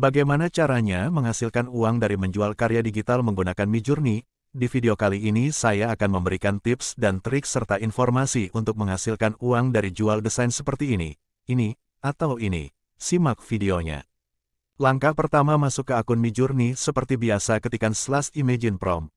Bagaimana caranya menghasilkan uang dari menjual karya digital menggunakan Midjourney? Di video kali ini saya akan memberikan tips dan trik serta informasi untuk menghasilkan uang dari jual desain seperti ini, ini, atau ini. Simak videonya. Langkah pertama masuk ke akun Midjourney seperti biasa ketikan slash imagine prompt.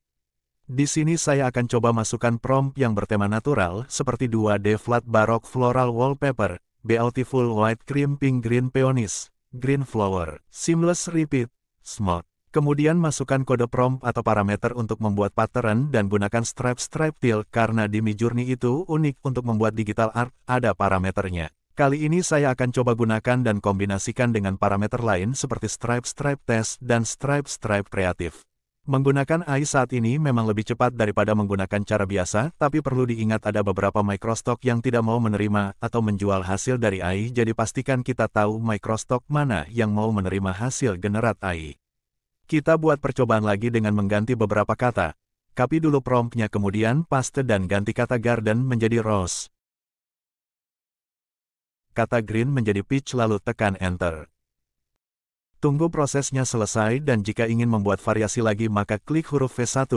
Di sini saya akan coba masukkan prompt yang bertema natural seperti 2D flat baroque floral wallpaper, beautiful white cream pink green peonies, green flower, seamless repeat, smooth. Kemudian masukkan kode prompt atau parameter untuk membuat pattern dan gunakan stripe-stripe till karena di Midjourney Journey itu unik untuk membuat digital art, ada parameternya. Kali ini saya akan coba gunakan dan kombinasikan dengan parameter lain seperti stripe-stripe test dan stripe-stripe kreatif. Menggunakan AI saat ini memang lebih cepat daripada menggunakan cara biasa, tapi perlu diingat ada beberapa Microstock yang tidak mau menerima atau menjual hasil dari AI jadi pastikan kita tahu Microstock mana yang mau menerima hasil generat AI. Kita buat percobaan lagi dengan mengganti beberapa kata. Copy dulu promptnya kemudian paste dan ganti kata garden menjadi rose. Kata green menjadi peach lalu tekan enter. Tunggu prosesnya selesai dan jika ingin membuat variasi lagi maka klik huruf V1,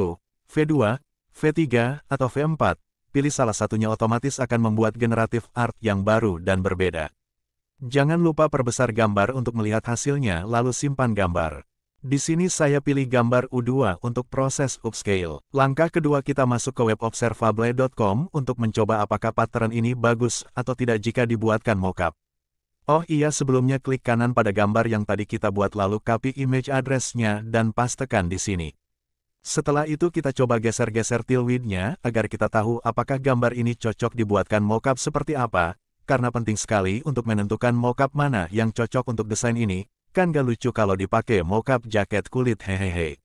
V2, V3, atau V4. Pilih salah satunya otomatis akan membuat generatif art yang baru dan berbeda. Jangan lupa perbesar gambar untuk melihat hasilnya lalu simpan gambar. Di sini saya pilih gambar U2 untuk proses upscale. Langkah kedua kita masuk ke webobservable.com untuk mencoba apakah pattern ini bagus atau tidak jika dibuatkan mockup. Oh iya sebelumnya klik kanan pada gambar yang tadi kita buat lalu copy image address-nya dan pastekan di sini. Setelah itu kita coba geser-geser tilwidnya agar kita tahu apakah gambar ini cocok dibuatkan mockup seperti apa, karena penting sekali untuk menentukan mockup mana yang cocok untuk desain ini, kan gak lucu kalau dipakai mockup jaket kulit hehehe.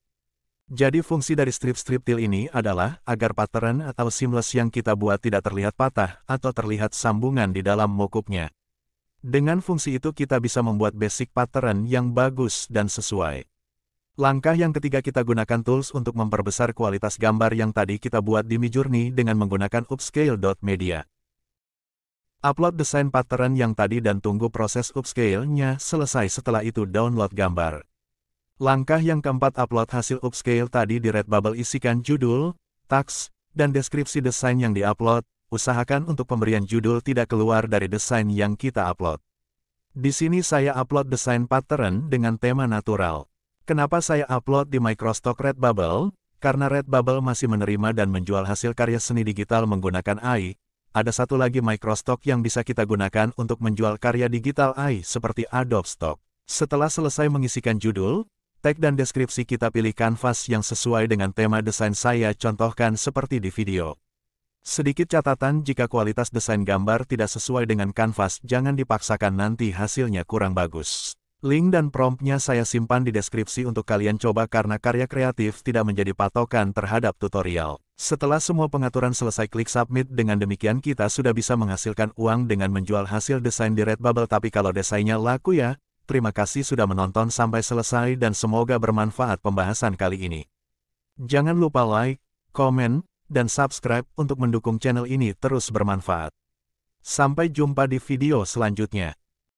Jadi fungsi dari strip-strip til ini adalah agar pattern atau seamless yang kita buat tidak terlihat patah atau terlihat sambungan di dalam mockupnya. Dengan fungsi itu kita bisa membuat basic pattern yang bagus dan sesuai. Langkah yang ketiga kita gunakan tools untuk memperbesar kualitas gambar yang tadi kita buat di Midjourney dengan menggunakan upscale.media. Upload desain pattern yang tadi dan tunggu proses upscale-nya selesai setelah itu download gambar. Langkah yang keempat upload hasil upscale tadi di Redbubble isikan judul, tags, dan deskripsi desain yang diupload, usahakan untuk pemberian judul tidak keluar dari desain yang kita upload. Di sini saya upload desain pattern dengan tema natural. Kenapa saya upload di Microstock Redbubble? Karena Redbubble masih menerima dan menjual hasil karya seni digital menggunakan AI. Ada satu lagi Microstock yang bisa kita gunakan untuk menjual karya digital AI seperti Adobe Stock. Setelah selesai mengisikan judul, tag dan deskripsi kita pilih kanvas yang sesuai dengan tema desain saya contohkan seperti di video. Sedikit catatan jika kualitas desain gambar tidak sesuai dengan kanvas jangan dipaksakan nanti hasilnya kurang bagus. Link dan promptnya saya simpan di deskripsi untuk kalian coba karena karya kreatif tidak menjadi patokan terhadap tutorial. Setelah semua pengaturan selesai klik submit dengan demikian kita sudah bisa menghasilkan uang dengan menjual hasil desain di Redbubble tapi kalau desainnya laku ya, terima kasih sudah menonton sampai selesai dan semoga bermanfaat pembahasan kali ini. Jangan lupa like, komen, dan subscribe untuk mendukung channel ini terus bermanfaat. Sampai jumpa di video selanjutnya.